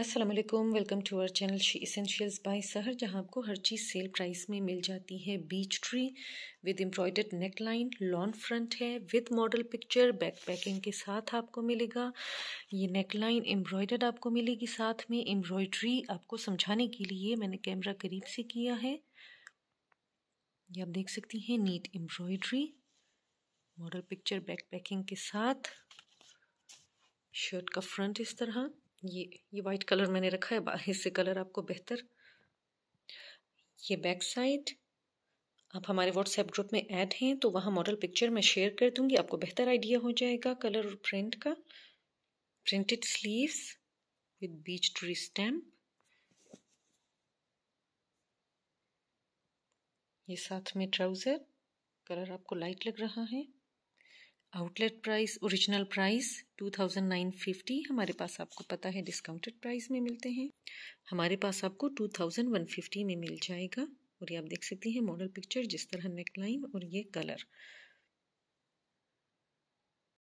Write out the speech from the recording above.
Aslam welcome to our channel She Essentials by Sahar जहां आपको हर चीज़ sale price में मिल जाती है Beech Tree with embroidered neck line long front है with model picture back packing के साथ आपको मिलेगा ये नेक लाइन एम्ब्रॉयडर्ड आपको मिलेगी साथ में एम्ब्रॉयड्री आपको समझाने के लिए मैंने कैमरा करीब से किया है ये आप देख सकती हैं neat embroidery model picture back packing के साथ शर्ट का फ्रंट इस तरह ये ये वाइट कलर मैंने रखा है इससे कलर आपको बेहतर ये बैक साइड आप हमारे व्हाट्सएप ग्रुप में ऐड हैं तो वहाँ मॉडल पिक्चर मैं शेयर कर दूंगी आपको बेहतर आइडिया हो जाएगा कलर और प्रिंट का printed sleeves with Beech Tree stamp ये साथ में ट्राउज़र कलर आपको लाइट लग रहा है आउटलेट प्राइस ओरिजिनल प्राइस 2950 हमारे पास आपको पता है डिस्काउंटेड प्राइस में मिलते हैं हमारे पास आपको 2150 में मिल जाएगा और ये आप देख सकती हैं मॉडल पिक्चर जिस तरह नेकलाइन और ये कलर